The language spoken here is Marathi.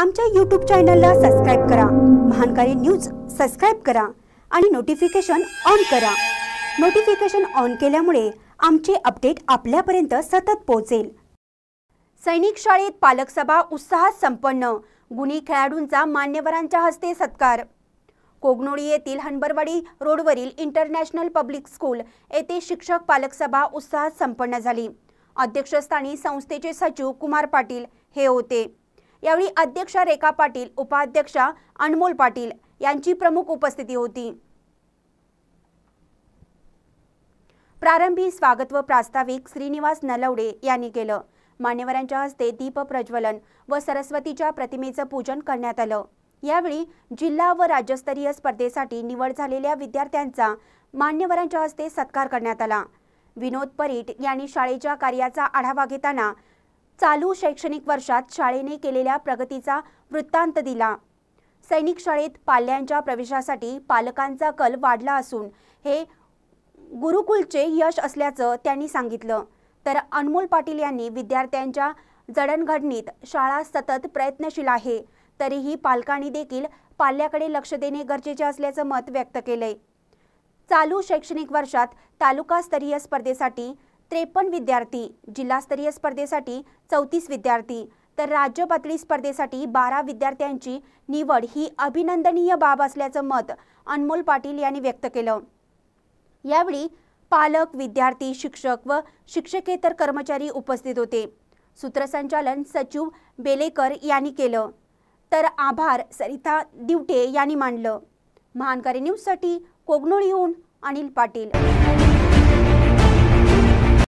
आमच्या यूट्यूब चॅनलला सबस्क्राईब करा महानकारी न्यूज सबस्क्राईब करा आणि नोटिफिकेशन ऑन करा नोटिफिकेशन ऑन केल्यामुळे आमचे अपडेट आपल्यापर्यंत सतत पोहोचेल सैनिक शाळेत पालकसभा उत्साहात संपन्न गुणी खेळाडूंचा मान्यवरांच्या हस्ते सत्कार कोगनोळी येथील हंबरवाडी रोडवरील इंटरनॅशनल पब्लिक स्कूल येथे शिक्षक पालकसभा उत्साहात संपन्न झाली अध्यक्षस्थानी संस्थेचे सचिव कुमार पाटील हे होते यावेळी अध्यक्ष रेखा पाटील उपाध्यक्ष अनमोल पाटील यांची प्रमुख उपस्थिती होती प्रारंभी स्वागत व प्रास्ताविक श्रीनिवास नलवडे यांनी केलं मान्यवरांच्या हस्ते दीप प्रज्वलन व सरस्वतीच्या प्रतिमेचं पूजन करण्यात आलं यावेळी जिल्हा व राज्यस्तरीय स्पर्धेसाठी निवड झालेल्या विद्यार्थ्यांचा मान्यवरांच्या हस्ते सत्कार करण्यात आला विनोद परीट यांनी शाळेच्या कार्याचा आढावा घेताना चालू शैक्षणिक वर्षात शाळेने केलेल्या प्रगतीचा वृत्तांत दिला सैनिक शाळेत पाल्यांच्या प्रवेशासाठी पालकांचा कल वाढला असून हे गुरुकुलचे यश असल्याचं त्यांनी सांगितलं तर अनमोल पाटील यांनी विद्यार्थ्यांच्या जडणघडणीत शाळा सतत प्रयत्नशील आहे तरीही पालकांनी देखील पाल्याकडे लक्ष देणे गरजेचे असल्याचं मत व्यक्त केलंय चालू शैक्षणिक वर्षात तालुकास्तरीय स्पर्धेसाठी त्रेपन्न विद्यार्थी जिल्हास्तरीय स्पर्धेसाठी चौतीस विद्यार्थी तर राज्य पातळी स्पर्धेसाठी बारा विद्यार्थ्यांची निवड ही अभिनंदनीय बाब असल्याचं मत अनमोल पाटील यांनी व्यक्त केलं यावेळी पालक विद्यार्थी शिक्षक व शिक्षकेतर कर्मचारी उपस्थित होते सूत्रसंचालन सचिव बेलेकर यांनी केलं तर आभार सरिता दिवटे यांनी मांडलं महानकारी न्यूजसाठी कोगनोळीहून अनिल पाटील